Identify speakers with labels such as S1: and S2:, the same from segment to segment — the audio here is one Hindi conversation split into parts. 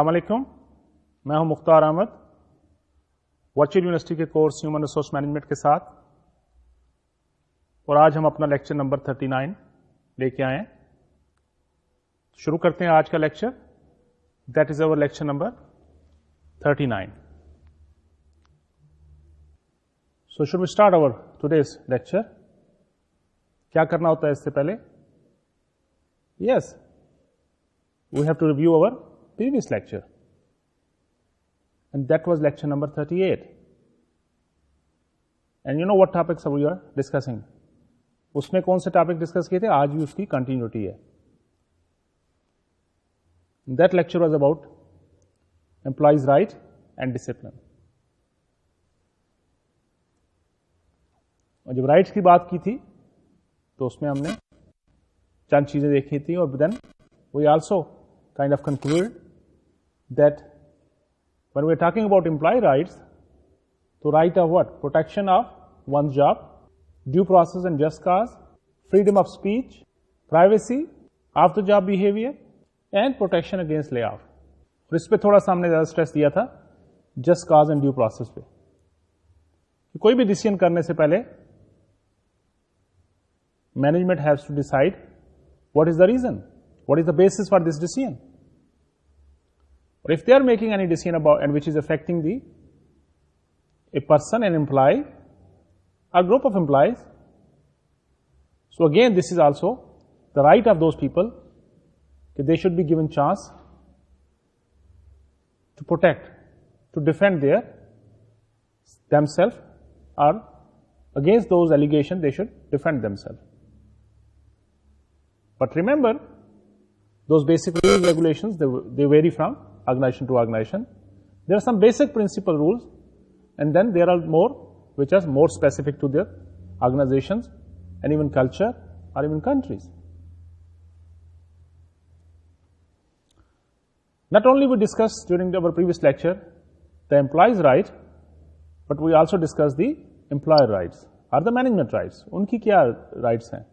S1: अलैक्म मैं हूं मुख्तार अहमद वर्चुअल यूनिवर्सिटी के कोर्स ह्यूमन रिसोर्स मैनेजमेंट के साथ और आज हम अपना लेक्चर नंबर थर्टी नाइन लेके आए हैं शुरू करते हैं आज का lecture that is our lecture number thirty nine so should we start our today lecture क्या करना होता है इससे पहले yes we have to review our previous lecture. And that was lecture number 38. And you know what topics we are discussing? उसमें कौन से टॉपिक डिस्कस the? थे आज भी उसकी कंटिन्यूटी है that lecture was about employees right and discipline और जब राइट्स की बात की थी तो उसमें हमने चंद चीज़ें देखी थी और then we that when we're talking about employee rights, to right of what? Protection of one's job, due process and just cause, freedom of speech, privacy, after job behavior, and protection against layoff. Off और इस पर थोड़ा सा हमने ज़्यादा स्ट्रेस दिया था just cause and due process पे कि कोई भी डिसीजन करने से पहले management haves to decide what is the reason what or if they are making any decision about and which is affecting the a person, an employee, a group of employees. So again, this is also the right of those people that they should be given chance to protect, to defend their themselves or against those allegations they should defend themselves. But remember, those basic rules regulations, they, they vary from organization to organization. There are some basic principle rules and then there are more which are more specific to their organizations and even culture or even countries. Not only we discussed during our previous lecture the employee's right, but we also discussed the employer rights or the management rights. Unki kya rights हैं?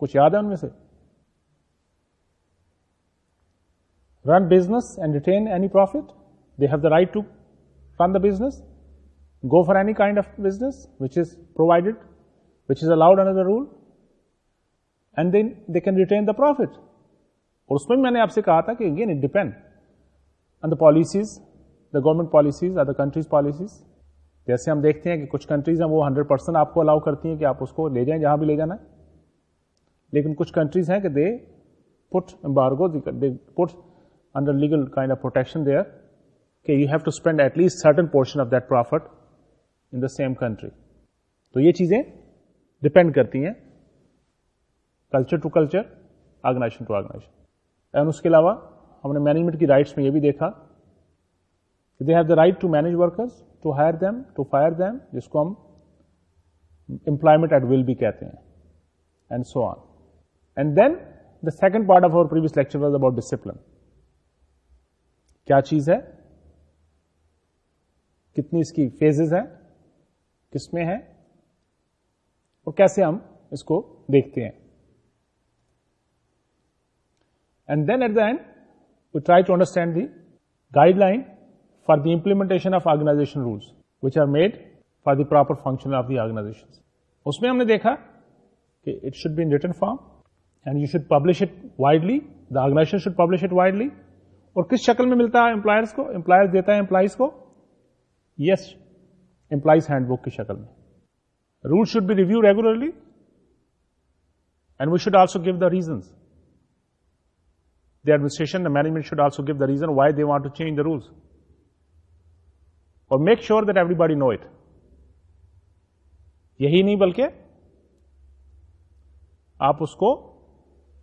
S1: कुछ याद है se? run business and retain any profit. They have the right to run the business, go for any kind of business which is provided, which is allowed under the rule, and then they can retain the profit. But उसमें मैंने आपसे कहा था कि again it depend on the policies the policies, policies other countries policies जैसे हम देखते हैं कि कुछ कंट्रीज हैं वो 100 percent आपको अलाउ करती हैं कि आप उसको ले जाएं जहां भी ले जाना है लेकिन कुछ कंट्रीज हैं कि दे under legal kind of protection there, okay, you have to spend at least certain portion of that profit in the same country. So, these things depend on culture to culture, organization to organization. And on that, we have seen rights in the rights. They have the right to manage workers, to hire them, to fire them, which we employment at will be and so on. And then, the second part of our previous lecture was about discipline. क्या चीज है कितनी इसकी फेजेस हैं किसमें है और कैसे हम इसको देखते हैं and then at the end we try to understand the guideline for the implementation of organization rules which are made for the proper function of the organizations usme humne dekha ki it should be in written form and you should publish it widely the organization should publish it widely और किस शक्ल में मिलता है एम्प्लॉयर्स को एम्प्लॉयर्स देता है एम्प्लॉयज को यस एम्प्लॉयज हैंडबुक की शक्ल में rule should be review regularly and we should also give the reason the administration the management should also give the reason why they want to change the rules और make sure that everybody know it यही नहीं बल्कि आप उसको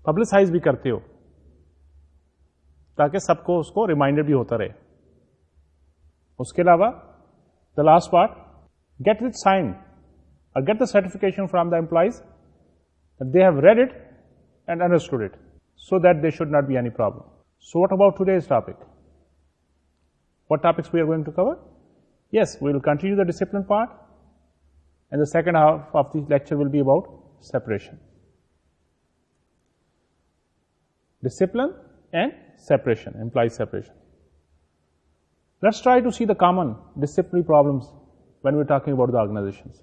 S1: पब्लिसाइज भी करते हो ताकि सबको उसको रिमाइंडर भी होता रहे उसके अलावा last part, get it signed, sign और get the certification from the employees they have read it and understood it so that there should not be any problem. So what about today's topic? What topics we are going to cover? Yes, we will continue the discipline part and the second half of the lecture will be about separation. Discipline and separation, implies separation. Let's try to see the common disciplinary problems when we're talking about the organizations.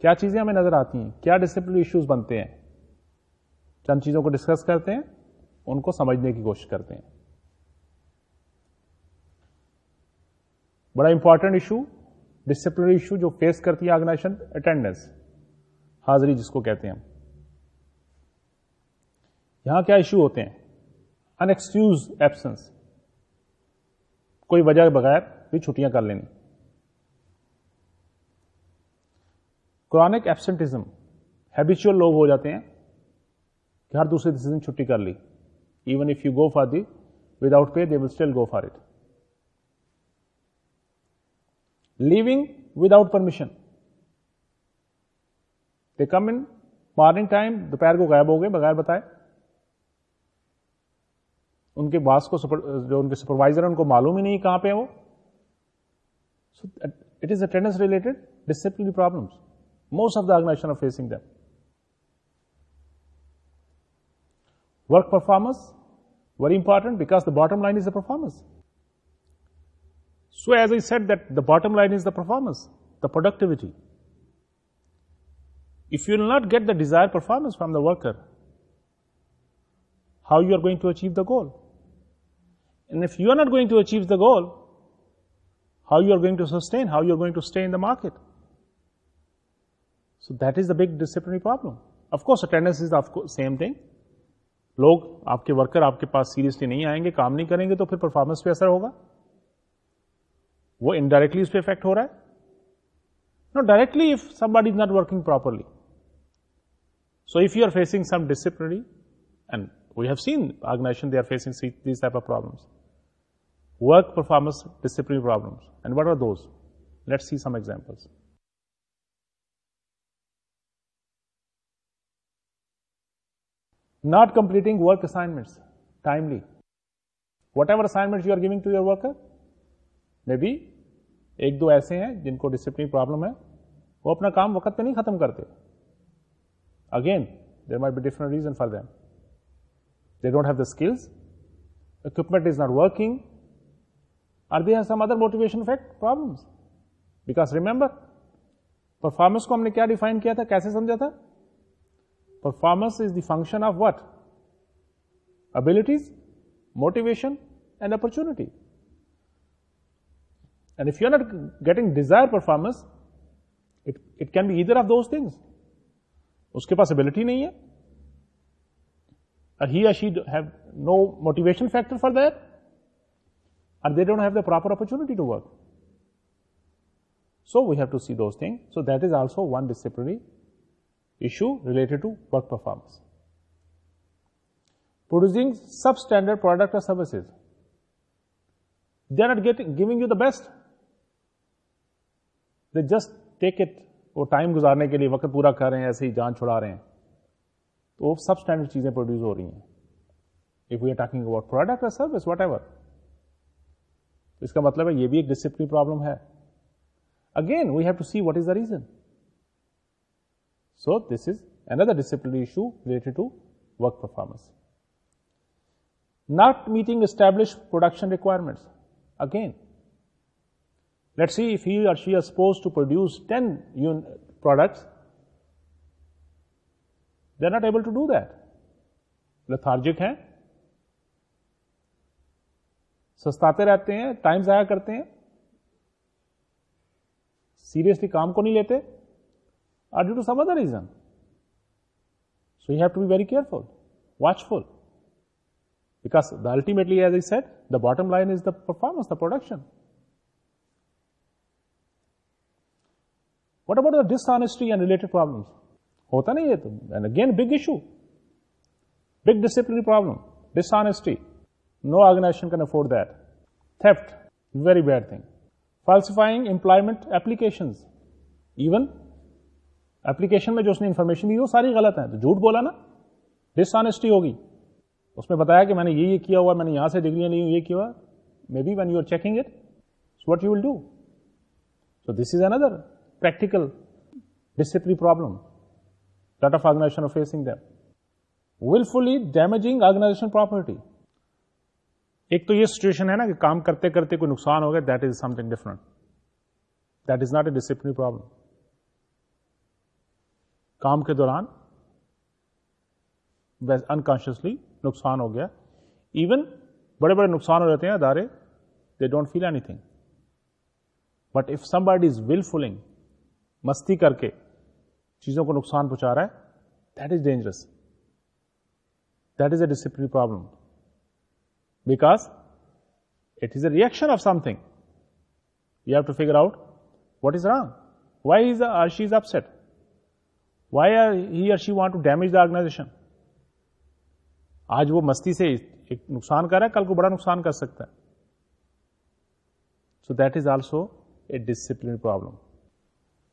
S1: क्या चीज़ें हमें नज़र आती हैं क्या डिसिप्लिनरी इश्यूज बनते हैं चंद चीज़ों को डिस्कस करते हैं उनको समझने की कोशिश करते हैं बड़ा इंपॉर्टेंट इशू डिसिप्लिनरी इशू जो फेस करती है ऑर्गेनाइजेशन अटेंडेंस हाजिरी जिसको कहते हैं हम यहां क्या इशू होते हैं अनएक्सक्यूज एब्सेंस कोई वजह बगैर भी छुट्टियां कर लेनी क्रॉनिक एब्सेंटिज्म हैबिचुअल लोग हो जाते हैं कि हर दूसरे दिन छुट्टी कर ली even if you go for the without pay they will still go for it leaving without permission they come in morning time दोपहर को गायब हो गए बगैर बताए उनके बॉस को जो उनके सुपरवाइजर है उनको मालूम ही नहीं कहाँ पे है वो so it is attendance related discipline problems most of the organisation are facing them work performance very important because the bottom line is the performance so as i said that the bottom line is the performance the productivity if you will not get the desired performance from the worker how you are going to achieve the goal and if you are not going to achieve the goal, how you are going to sustain, how you are going to stay in the market. So that is the big disciplinary problem. Of course, attendance is the same thing. लोग आपके वर्कर आपके पास सीरियसली नहीं आएंगे काम नहीं करेंगे तो फिर परफॉर्मेंस पे असर होगा वो इनडायरेक्टली उस पर इफेक्ट हो रहा है no somebody is not working properly. So if you are facing some disciplinary, and we have seen organisation they are facing these type of problems work performance disciplinary problems. And what are those? Let's see some examples. Not completing work assignments timely. Whatever assignments you are giving to your worker, maybe एक दो ऐसे हैं जिनको डिसिप्लिन प्रॉब्लम है वो अपना काम वक्त पे नहीं खत्म करते again there might be different reason for them they don't have the skills equipment is not working or they have some other motivation effect problems. Because remember, performance को हमने क्या define किया Performance is the function of what? Abilities, motivation and opportunity. And if you're not getting desired performance, it, it can be either of those things. उसके पास ability नहीं है, or he or she have no motivation factor for that, and they don't have the proper opportunity to work. So we have to see those things. So that is also one disciplinary issue related to work performance. Producing substandard product or services. They are not getting, giving you the best. They just take it. वो टाइम गुजारने के लिए वक्त पूरा कर रहे हैं ऐसे ही जान छुड़ा रहे हैं तो वो सब स्टैंडर्ड चीज़ें प्रोड्यूस हो रही हैं if we are talking about product और सर्विस तो इसका मतलब है ये भी एक डिसिप्लिन प्रॉब्लम है again we have to see what is the reason so this is another disciplinary issue related to work performance not meeting established production requirements again let's see if he or she is supposed to produce 10 un products they're not able to do that lethargic hain सस्ताते रहते हैं टाइम जया करते हैं सीरियसली काम को नहीं लेते are due to some reason so you have to be very careful watchful because the ultimately as I said the bottom line is the performance the production what about the dishonesty and related problem होता नहीं ये तो and again big issue big discipline problem dishonesty No organization can afford that. Theft, very bad thing. Falsifying employment applications. Even, application میں جو اس information دی وہ are غلط ہیں. تو جھوٹ بولا نا. Dishonesty ہوگی. اس میں بتایا کہ میں نے یہ یہ کیا ہوا, میں Maybe when you are checking it, what you will do. So this is another practical disciplinary problem that of organization are facing them. Willfully damaging organization property. एक तो ये सिचुएशन है ना कि काम करते करते कोई नुकसान हो गया that is something different that is not a discipline problem काम के दौरान अनकॉन्शियसली नुकसान हो गया इवन बड़े बड़े नुकसान हो जाते हैं अदारे they don't feel anything but if somebody is wilfully मस्ती करके चीजों को नुकसान पहुंचा रहा है that is dangerous that is a discipline problem because it is a reaction of something. You have to figure out what is wrong. Why is the, uh, or she is upset? Why are uh, he or she want to damage the organization? आज वो मस्ती से एक नुकसान कर रहा है कल को बड़ा नुकसान कर सकता है so that is also a discipline problem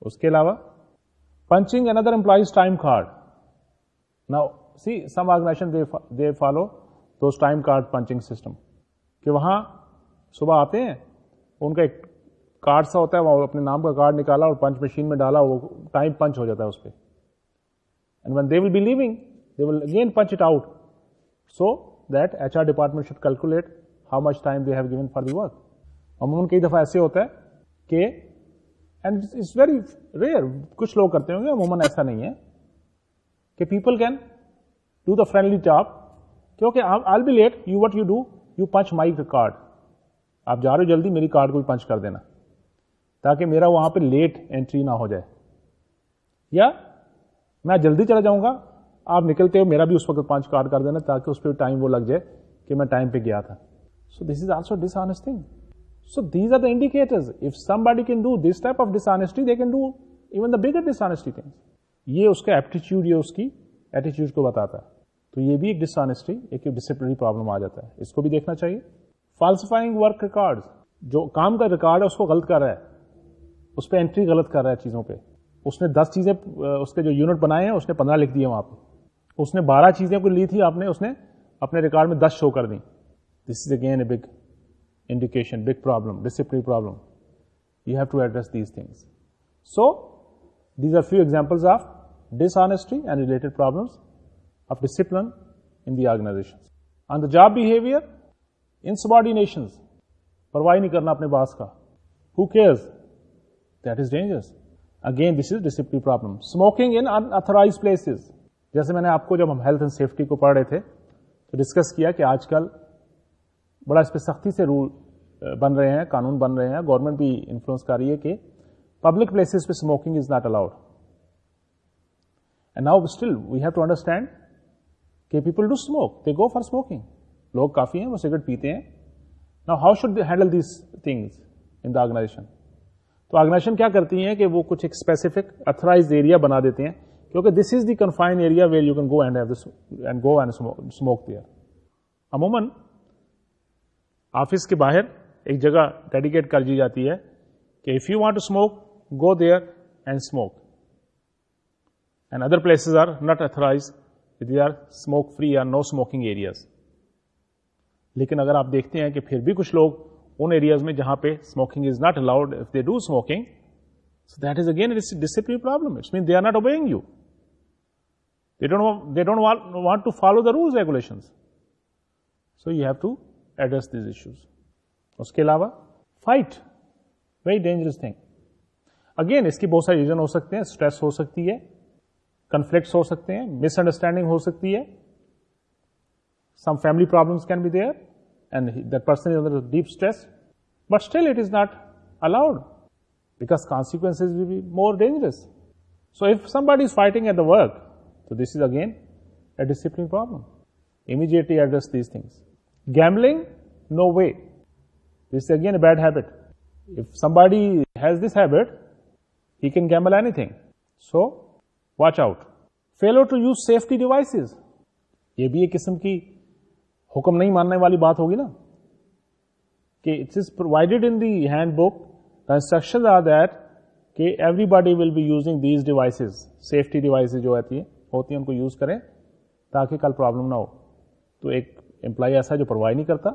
S1: उसके अलावा punching another employees time card now see some organisation they follow those time card punching system कि वहाँ सुबह आते हैं उनका एक कार्ड सा होता है वहाँ अपने नाम का कार्ड निकाला और पंच मशीन में डाला वो टाइम पंच हो जाता है उस पर and when they will be leaving they will again punch it out so that H R department should calculate how much time they have given for the work अमूमन कई दफ़ा ऐसे होता है कि एंड इट्स वेरी रेयर कुछ लोग करते होंगे अमूमन ऐसा नहीं है कि people can do the friendly job क्योंकि okay I be late you what you do you punch my card आप जा रहे हो जल्दी मेरी कार्ड को भी पंच कर देना ताकि मेरा वहाँ पे लेट एंट्री ना हो जाए या मैं जल्दी चला जाऊँगा आप निकलते हो मेरा भी उस वक्त पंच कार्ड कर देना ताकि उस पर टाइम वो लग जाए कि मैं टाइम पे गया था so this is also dishonest thing so these are the indicators if somebody can do this type of dishonesty they can do even the bigger dishonesty thing ये उसका एप्टीट्यूड या उसकी एटीट्यूड को बताता है तो ये भी एक डिसऑनेस्टी एक डिसिप्लिनरी प्रॉब्लम आ जाता है इसको भी देखना चाहिए फॉल्सिफाइंग वर्क रिकॉर्ड जो काम का रिकॉर्ड है उसको गलत कर रहा है उस पर एंट्री गलत कर रहा है चीज़ों पर उसने दस चीज़ें उसके जो यूनिट बनाए हैं उसने पंद्रह लिख दिए वहाँ पर उसने बारह चीज़ें को ली थी आपने उसने अपने रिकॉर्ड में दस शो कर दी this is again a big indication big problem discipline problem you have to address these things so these are few examples of dishonesty and related problems of discipline in the organizations. On the job behavior, insubordinations, परवाह नहीं करना अपने बॉस का who cares that is dangerous again this is discipline problem smoking in unauthorised places जैसे मैंने आपको जब हम हेल्थ एंड सेफ्टी को पढ़ रहे थे तो डिस्कस किया कि आजकल बड़ा इस पर सख्ती से रूल बन रहे हैं कानून बन रहे हैं गवर्नमेंट भी इन्फ्लुएंस कर रही है कि पब्लिक प्लेसेस पे smoking is not allowed and now still we have to understand कि people do smoke they go for smoking लोग काफ़ी हैं वो सिगरेट पीते हैं ना how should handle these things in the organisation तो ऑर्गेनाइजेशन क्या करती हैं कि वो कुछ एक स्पेसिफिक अथराइज एरिया बना देते हैं क्योंकि this is the confine area where you can go and have and go and smoke there अमूमन ऑफिस के बाहर एक जगह डेडिकेट कर दी जाती है कि if you want to smoke go there and smoke and other places are not authorised these are smoke free or no smoking areas लेकिन अगर आप देखते हैं कि फिर भी कुछ लोग उन एरियाज में जहां पे smoking is not allowed if they do smoking so that is again it's discipline problem it's mean they are not obeying you they don't they don't want, want to follow the rules regulations so you have to address these issues उसके अलावा fight very dangerous thing again इसके बहुत सारे रीजन हो सकते हैं स्ट्रेस हो सकती है Conflict हो सकते misunderstanding मिसअंडरस्टैंडिंग हो some family problems can be there and that person is under deep stress but still it is not allowed because consequences will be more dangerous so if somebody is fighting at the work so this is again a disciplinary problem immediately address these things gambling no way this is again a bad habit if somebody has this habit he can gamble anything so watch out failure to use safety devices ये भी एक किस्म की हुक्म नहीं मानने वाली बात होगी ना कि it's is provided in the handbook the instruction are that कि everybody will be using these devices safety devices जो आती है होती हैं उनको यूज़ करें ताकि कल प्रॉब्लम ना हो तो एक एम्प्लॉय ऐसा जो परवाह नहीं करता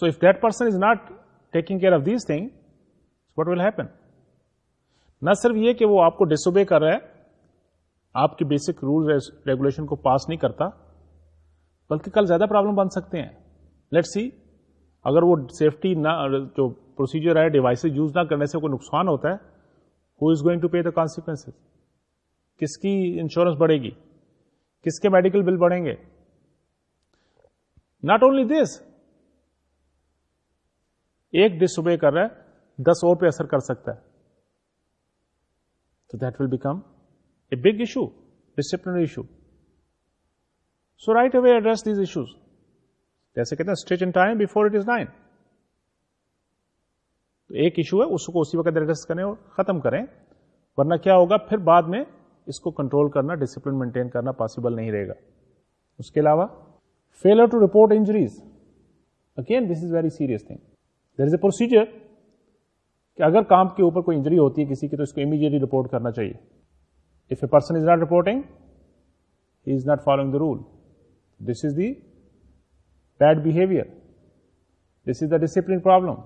S1: so if that person is not taking care of these thing what will happen न सिर्फ ये कि वो आपको डिसोबे कर रहा है आपके बेसिक रूल रेगुलेशन को पास नहीं करता बल्कि कल ज़्यादा प्रॉब्लम बन सकते हैं लेट्स सी अगर वो सेफ्टी ना जो प्रोसीजर है डिवाइसेस यूज़ ना करने से कोई नुकसान होता है who is going to pay the consequences किसकी इंश्योरेंस बढ़ेगी किसके मेडिकल बिल बढ़ेंगे नॉट ओनली दिस एक डिसोबे कर रहा है दस और पे असर कर सकता है तो that will become a big issue, disciplinary issue. So right away address these issues. There is a हैं stretch in time before it is done. Nine तो एक इशू है उसको उसी वक्त एड्रेस करें और ख़त्म करें वरना क्या होगा फिर बाद में इसको कंट्रोल करना डिसिप्लिन मेंटेन करना पॉसिबल नहीं रहेगा उसके अलावा failure to report injuries again this is very serious thing there is a procedure कि अगर काम के ऊपर कोई इंजरी होती है किसी की तो If a person is not reporting, he is not following the rule. This is the bad behavior. This is the discipline problem.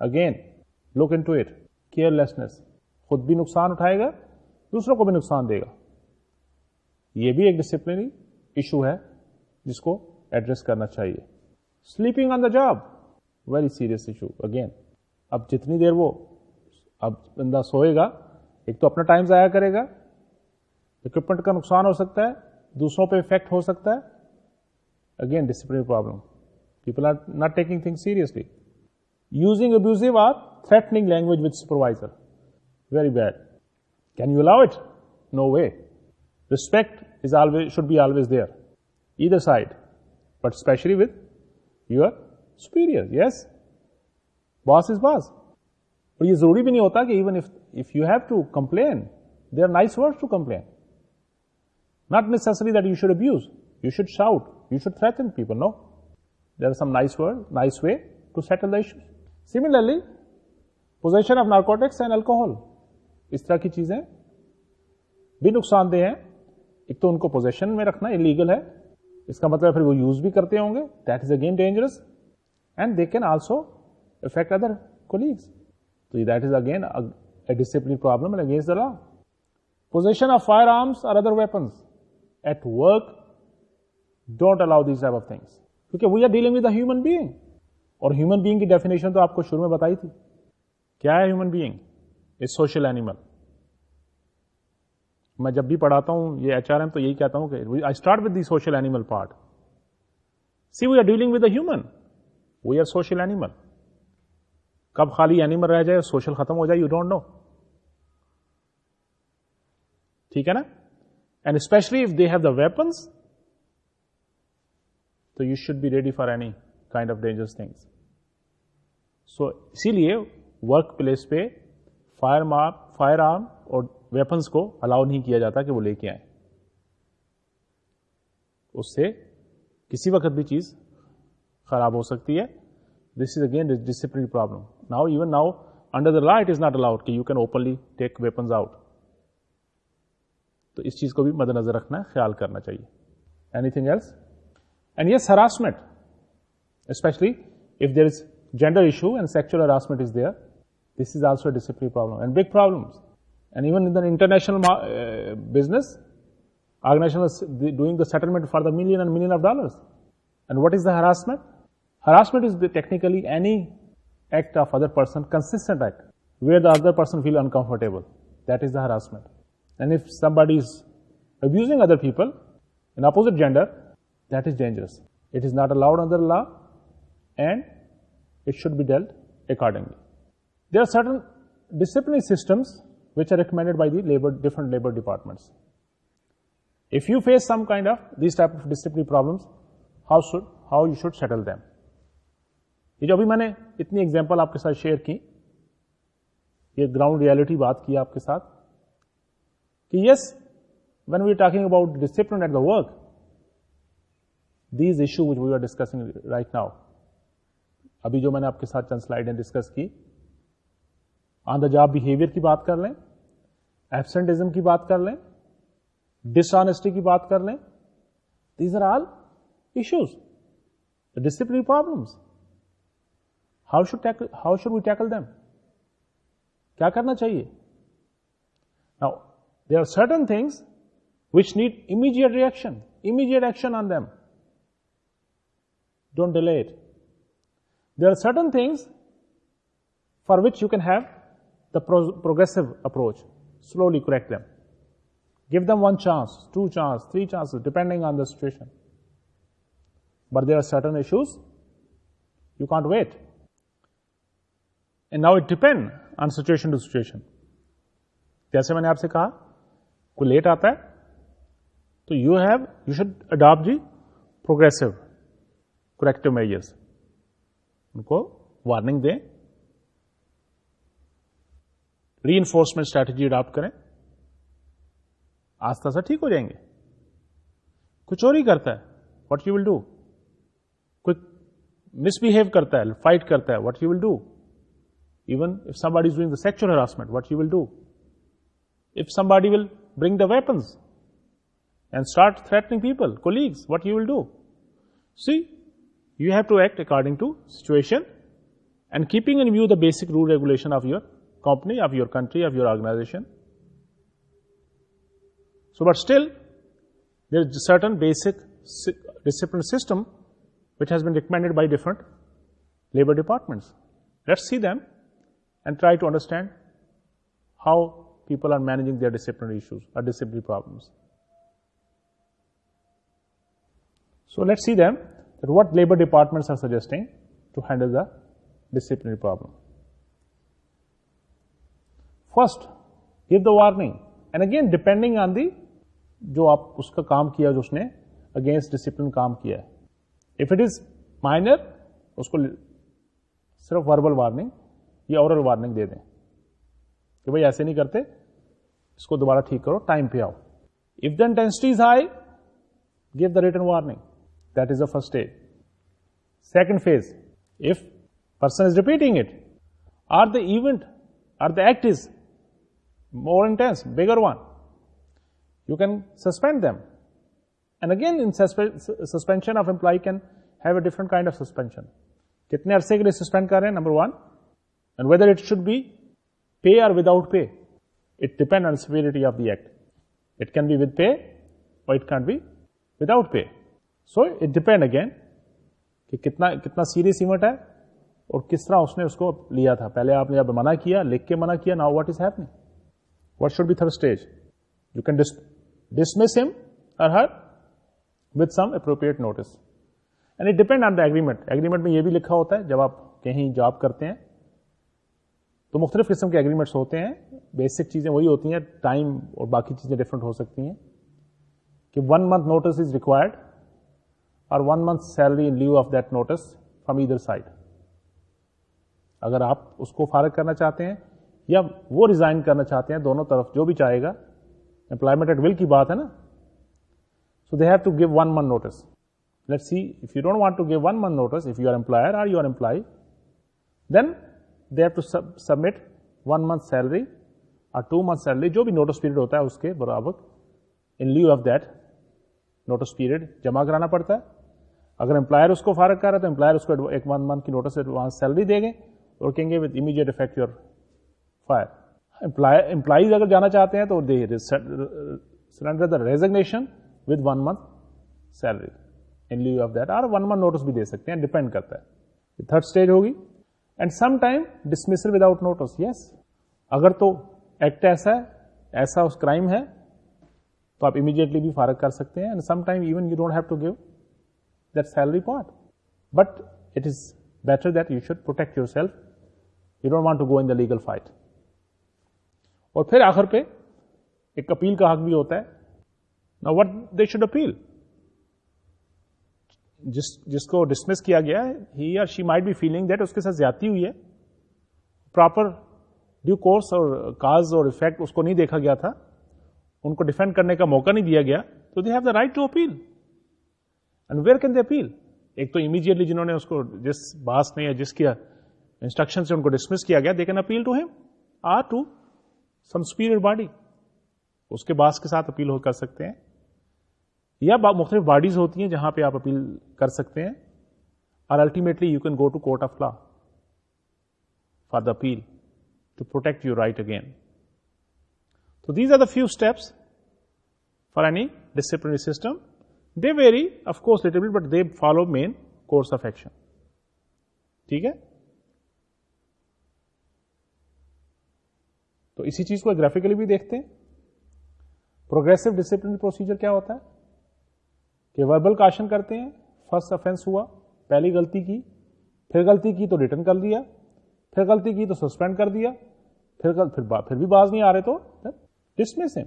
S1: Again, look into it. Carelessness. खुद भी नुकसान उठाएगा दूसरों को भी नुकसान देगा ये भी एक डिसिप्लिनरी इशू है जिसको एड्रेस करना चाहिए sleeping on the job very serious issue again अब जितनी देर वो अब बंदा सोएगा एक तो अपना टाइम ज़ाया करेगा इक्विपमेंट का नुकसान हो सकता है दूसरों पे इफेक्ट हो सकता है again discipline problem people are not taking thing seriously using abusive or threatening language with supervisor very bad can you allow it no way respect is always should be always there either side but especially with your superior yes boss is boss और ये जरूरी भी नहीं होता कि even if if you have to complain they are nice word to complain Not necessarily that you should abuse. You should shout. You should threaten people. No. There are some nice word, nice way to settle the issues. Similarly, possession of narcotics and alcohol इस तरह की चीजें भी नुकसानदेह हैं एक तो उनको पोजेशन में रखना इलीगल है इसका मतलब फिर वो यूज भी करते होंगे that is again dangerous and they can also effect other colleagues तो that is again discipline problem and against the law possession of firearms और other weapons at work, don't allow these type of things. क्योंकि we are dealing with human being और ह्यूमन बीइंग की डेफिनेशन तो आपको शुरू में बताई थी क्या है human being a social animal मैं जब भी पढ़ाता हूं ये एच तो यही कहता हूं कि I start with the social animal part see we are dealing with human we are social animal कब खाली एनिमल रह जाए सोशल खत्म हो जाए यू डोंट नो ठीक है ना and especially if they have the weapons so you should be ready for any kind of dangerous things so isliye workplace pe fire mark firearm or weapons ko allow nahi kiya jata ki wo leke aaye usse kisi waqt bhi cheez kharab ho sakti hai this is again a disciplinary problem now even now under the light is not allowed ki you can openly take weapons out तो इस चीज़ को भी मद्देनजर रखना ख्याल करना चाहिए anything else and yes harassment especially if there is gender issue and sexual harassment is there this is also a disciplinary problem and big problems and even in the international uh, business organization is doing the settlement for the million and million of dollars and what is the harassment harassment is technically any act of other person consistent act where the other person feel uncomfortable that is the harassment And if somebody is abusing other people in opposite gender, that is dangerous. It is not allowed under law and it should be dealt accordingly. There are certain disciplinary systems which are recommended by the labor, different labor departments. If you face some kind of these type of disciplinary problems, how should how you should settle them? ये अभी मैंने इतनी एग्जांपल आपके साथ शेयर की ये ग्राउंड रियलिटी बात की आपके साथ yes, when we're talking about discipline at the work, these issues which we are discussing right now, अभी जो मैंने आपके साथ चंद स्लाइड डिस्कस की ऑन द जॉब बिहेवियर की बात कर लें एब्सेंटिज्म की बात कर लें डिसऑनेस्टी की बात कर लें these are all issues discipline problems how should how should we tackle them क्या there are certain things which need immediate reaction, immediate action on them. Don't delay it. There are certain things for which you can have the pro progressive approach. Slowly correct them. Give them one chance, two chances, three chances, depending on the situation. But there are certain issues you can't wait. And now it depends on situation to situation. जैसे मैंने आपसे कहा कोई लेट आता है तो you have you should adopt the progressive corrective measures उनको वार्निंग दें री इन्फोर्समेंट स्ट्रैटेजी अडॉप्ट करें आस्था से ठीक हो जाएंगे कोई चोरी करता है व्हाट यू विल डू कोई मिसबिहेव करता है फाइट करता है what you will do even if somebody is doing the sexual harassment what you will do if somebody will bring the weapons and start threatening people, colleagues, what you will do. See, you have to act according to situation and keeping in view the basic rule regulation of your company, of your country, of your organization. So, but still there is certain basic discipline system which has been recommended by different labor departments. Let's see them and try to understand how people are managing their disciplinary issues or disciplinary problems. So let's see them that what labor departments are suggesting to handle the disciplinary problem. First, give the warning and again depending on the जो आप उसका काम किया जो उसने अगेंस्ट डिसिप्लिन काम किया है इफ इट इज माइनर उसको सिर्फ वर्बल वार्निंग या ओरल वार्निंग दे दें कि भाई ऐसे नहीं करते इसको दोबारा ठीक करो टाइम पे आओ if the intensity is high give the written warning that is the first stage second phase person is repeating it or the event or the act is more intense bigger one you can suspend them and again in suspension of employee can have a different kind of suspension kitne arse ke liye suspend kar rahe number 1 and whether it should be pay or without pay it depends on severity of the act it can be with pay or it can't be without pay so it depend again कि कितना कितना सीरियस इवेंट है और किस तरह उसने उसको लिया था पहले आपने जब मना किया लिख के मना किया now what is happening what should be third stage you can dismiss him और her with some appropriate notice and it depend on the agreement agreement में ये भी लिखा होता है जब आप कहीं जॉब करते हैं तो मुख्तलिफ किस्म के एग्रीमेंट्स होते हैं बेसिक चीज़ें वही होती हैं टाइम और बाकी चीज़ें डिफरेंट हो सकती हैं कि one month notice is required और one month salary in leave of that notice from either side अगर आप उसको फारग करना चाहते हैं या वो रिज़ाइन करना चाहते हैं दोनों तरफ जो भी चाहेगा एम्प्लॉयमेंट एट विल की बात है ना so they have to give one month notice let see if you don't want to give one month notice if you are employer or your employ then they have to submit one month salary और टू मंथ सैलरी जो भी नोटिस पीरियड होता है उसके बराबर in lieu of that notice period जमा कराना पड़ता है अगर एम्प्लायर उसको फारक कर रहा है तो एम्प्लायर उसको एक वन मंथ की नोटिस एडवांस सैलरी देंगे और कहेंगे with immediate effect you're fire employer employees अगर जाना चाहते हैं तो they surrender the resignation with one month salary in lieu of that और वन मंथ नोटिस भी दे सकते हैं डिपेंड करता है थर्ड स्टेज होगी and sometime dismissal without notice yes अगर तो एक्ट ऐसा है ऐसा उस क्राइम है तो आप इमीडिएटली भी फारक कर सकते हैं and sometime even you don't have to give that salary part but it is better that you should protect yourself you don't want to go in the legal fight और फिर आखिर पे एक अपील का हक भी होता है ना वट दे शुड अपील जिस जिसको डिसमिस किया गया है ही या she might be feeling that उसके साथ ज्यादा हुई है प्रॉपर ड्यू कोर्स और काज और इफेक्ट उसको नहीं देखा गया था उनको डिफेंड करने का मौका नहीं दिया गया तो they have the right to appeal and where can they appeal एक तो इमीजिएटली जिन्होंने उसको जिस बास ने या जिसके इंस्ट्रक्शन से उनको डिसमिस किया गया they can appeal to him or to some superior body उसके बास के साथ अपील हो कर सकते हैं या मुख्तलिफ बॉडीज़ होती हैं जहाँ पर आप अपील कर सकते हैं और ultimately you can go to court of law for the appeal to protect your right again तो these are the few steps for any disciplinary system they vary of course little but they follow main course of action ठीक है तो इसी चीज को ग्राफिकली भी देखते हैं प्रोग्रेसिव डिसिप्लिन प्रोसीजर क्या होता है कि वर्बल काशन करते हैं फर्स्ट ऑफेंस हुआ पहली गलती की फिर गलती की तो रिटर्न कर दिया फिर गलती की तो सस्पेंड कर दिया फिर गल, फिर फिर भी बाज नहीं आ रहे तो डिसमिस हिम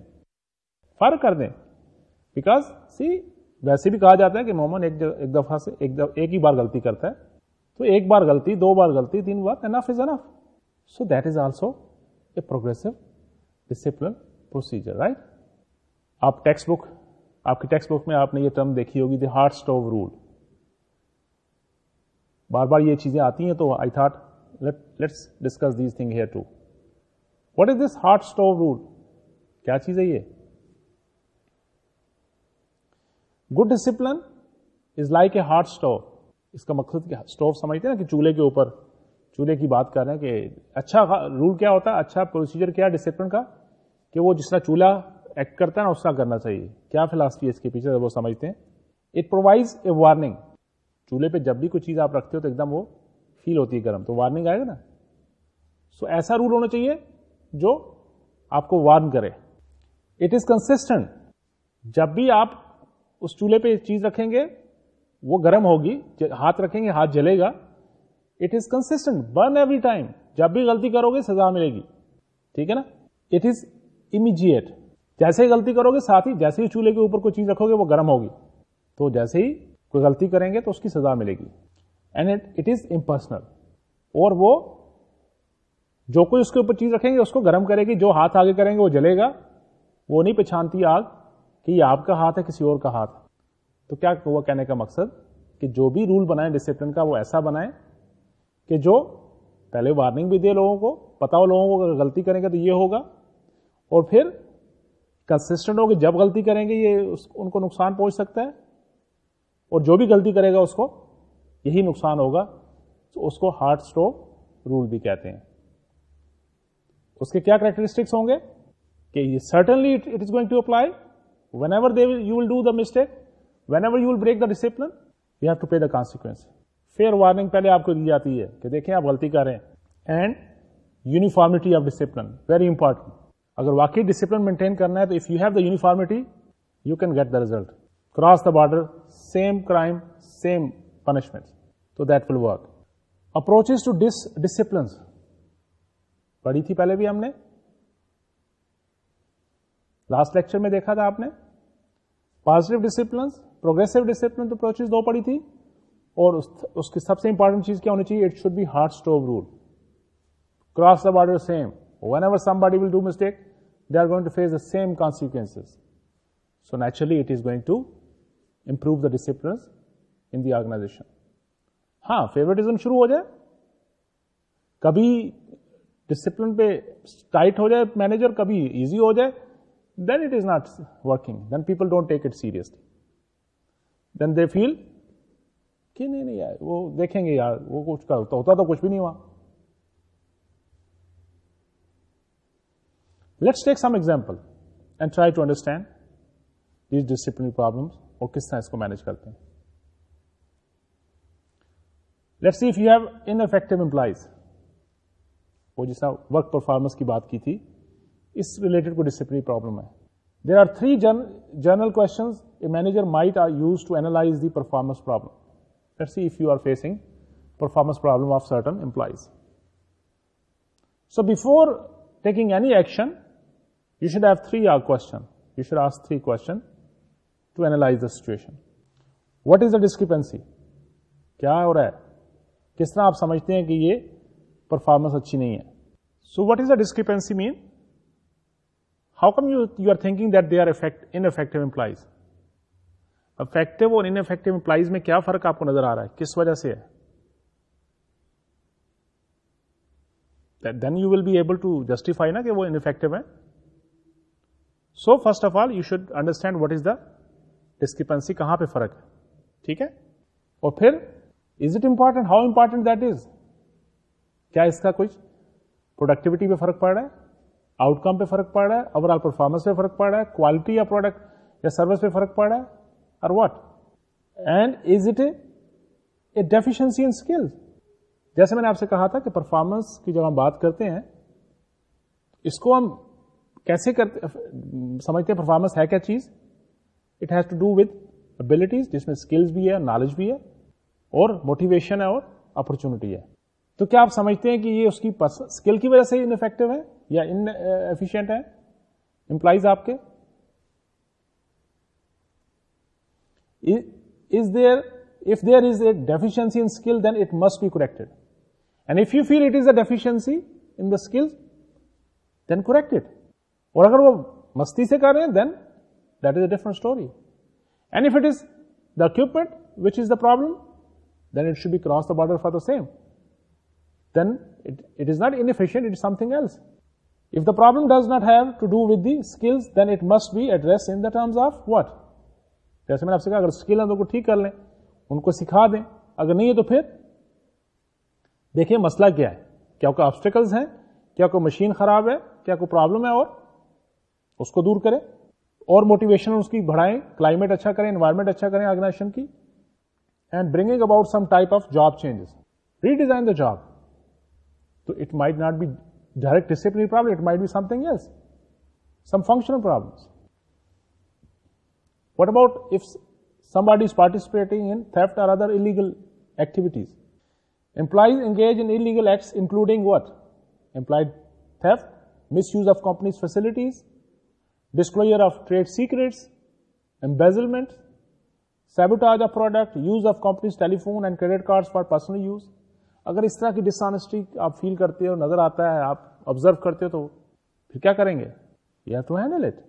S1: फर्क कर दें बिकॉज सी वैसे भी कहा जाता है कि मोमन एक एक दफा से एक दफ, एक ही बार गलती करता है तो एक बार गलती दो बार गलती तीन बार enough is enough so that is also a progressive discipline procedure right आप टेक्स्ट बुक आपकी टेक्स्ट बुक में आपने ये टर्म देखी होगी द हार्ट स्टोव रूल बार बार ये चीज़ें आती हैं तो I thought let's discuss these thing here to what is this hot stove rule क्या चीज़ है ये good discipline is like a hot stove इसका मकसद क्या स्टोव समझते हैं ना कि चूल्हे के ऊपर चूल्हे की बात कर रहे हैं कि अच्छा रूल क्या होता है अच्छा प्रोसीजर क्या है डिसिप्लिन का कि वो जिस तरह चूल्हा एक्ट करता है ना उसका करना चाहिए क्या फिलासफी है इसके पीछे वो समझते हैं इट प्रोवाइज ए वार्निंग चूल्हे पे जब भी कोई चीज़ आप रखते हो तो एकदम वो फील होती है गर्म तो वार्निंग आएगा ना सो so, ऐसा रूल होना चाहिए जो आपको वार्न करे इट इज कंसिस्टेंट जब भी आप उस चूल्हे पे चीज रखेंगे वो गर्म होगी हाथ रखेंगे हाथ जलेगा it is consistent burn every time जब भी गलती करोगे सजा मिलेगी ठीक है ना इट इज इमीजिएट जैसे ही गलती करोगे साथ ही जैसे ही चूल्हे के ऊपर कोई चीज रखोगे वो गर्म होगी तो जैसे ही कोई गलती करेंगे तो उसकी सजा मिलेगी and it it is impersonal और वो जो कोई उसके ऊपर चीज रखेंगे उसको गर्म करेगी जो हाथ आगे करेंगे वो जलेगा वो नहीं पहचानती आग कि ये आपका हाथ है किसी और का हाथ तो क्या हुआ कहने का मकसद कि जो भी रूल बनाए डिसिप्लिन का वो ऐसा बनाए कि जो पहले वार्निंग भी दे लोगों को पता हो लोगों को अगर गलती करेंगे तो ये होगा और फिर कंसिस्टेंट होगी जब गलती करेंगे ये उस, उनको नुकसान पहुंच सकता है और जो भी गलती करेगा उसको यही नुकसान होगा तो उसको हार्ट स्ट्रोक रूल भी कहते हैं उसके क्या करेक्टरिस्टिक्स होंगे कि ये certainly it is going to apply whenever they you will do the mistake whenever you will break the discipline you have to pay the consequence fair warning पहले आपको दी जाती है कि देखें आप गलती करें and uniformity of discipline very important अगर वाकई डिसिप्लिन मेंटेन करना है तो if you have the uniformity you can get the result cross the border same crime same punishment तो that will work approaches to dis discipline पढ़ी थी पहले भी हमने लास्ट लेक्चर में देखा था आपने positive discipline progressive discipline approaches दो पड़ी थी और उस, उसकी सबसे इंपॉर्टेंट चीज क्या होनी चाहिए it should be hot stove rule cross the border same Whenever somebody will do mistake, they are going to face the same consequences. So naturally, it is going to improve the disciplines in the organization. If favoritism शुरू हो जाए कभी डिसिप्लिन पे manager हो जाए then it is not working. Then people don't take it seriously. Then they feel कि नहीं नहीं यार वो देखेंगे यार वो कुछ let's take some example and try to understand these disciplinary problems or kis tarah isko manage karte hain let's see if you have ineffective employees wo work performance ki baat ki thi is related ko disciplinary problem hai there are three general questions a manager might use to analyze the performance problem let's see if you are facing performance problem of certain employees so before taking any action you should have three question. You should ask three question to analyze the situation. What is the discrepancy? क्या हो रहा है किस तरह आप समझते हैं कि ये परफॉर्मेंस अच्छी नहीं है so what is the discrepancy mean how come you are are thinking that they are effect in effective employees effective और इन इफेक्टिव एम्प्लाइज में क्या फर्क आपको नजर आ रहा है किस वजह से है then you will be able to justify ना कि वो इनफेक्टिव है so first of all you should understand what is the discrepancy कहां पर फर्क है ठीक है और फिर is it important how important that is क्या इसका कुछ प्रोडक्टिविटी पर फर्क पड़ रहा है आउटकम पे फर्क पड़ रहा है ओवरऑल परफॉर्मेंस पे फर्क पड़ रहा है क्वालिटी या प्रोडक्ट या सर्विस पे फर्क पड़ रहा है और what and is it a deficiency in skills जैसे मैंने आपसे कहा था कि परफॉर्मेंस की जब हम बात करते हैं इसको हम कैसे करते समझते हैं परफॉर्मेंस है क्या चीज़ it has to do with abilities जिसमें स्किल्स भी है नॉलेज भी है और मोटिवेशन है और अपॉर्चुनिटी है तो क्या आप समझते हैं कि ये उसकी स्किल की वजह से इन इफेक्टिव है या इन एफिशियंट है इम्प्लाइज आपके is there if there is a deficiency in skill then it must be corrected and if you feel it is a deficiency in the skills then correct it और अगर वो मस्ती से कर रहे हैं then that is a different story and if it is the equipment which is the problem then it should be cross the border for the same then it, it is not inefficient, it is something else. If the problem does not have to do with the skills, then it must be addressed in the terms of what? जैसे मैंने आपसे कहा अगर स्किल है तो ठीक कर लें उनको सिखा दें अगर नहीं है तो फिर देखिए मसला क्या है क्या कोई ऑब्स्टिकल्स हैं क्या कोई मशीन खराब है क्या कोई प्रॉब्लम है और उसको दूर करें और मोटिवेशन उसकी बढ़ाएं क्लाइमेट अच्छा करें इन्वायरमेंट अच्छा करें ऑर्गेनाइजेशन की and bringing about some type of job changes redesign the job तो it might not be direct discipline problem it might be something yes some functional problem what about if somebody is participating in theft or other illegal activities employees engage in illegal acts including what implied theft misuse of company's facilities disclosure of trade secrets, embezzlement, sabotage of product, use of company's telephone and credit cards for personal use. अगर इस तरह की डिसऑनेस्टी आप फील करते हो नजर आता है आप ऑब्जर्व करते हो तो फिर क्या करेंगे you have to handle it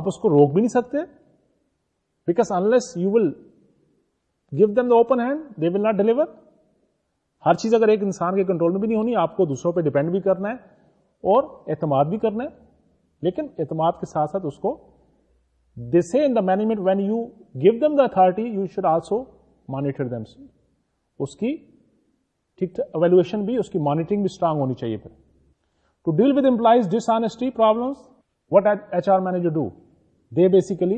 S1: आप उसको रोक भी नहीं सकते because unless you will give them the open hand they will not deliver हर चीज अगर एक इंसान के कंट्रोल में भी नहीं होनी आपको दूसरों पे डिपेंड भी करना है और एतमाद भी करना है लेकिन एतमाद के साथ साथ उसको दे से in the management when you give them the authority you should also monitor them उसकी ठीक एवेल्युएशन भी उसकी मॉनिटरिंग भी स्ट्रांग होनी चाहिए फिर to deal with employees dishonesty problems what HR manager do? They basically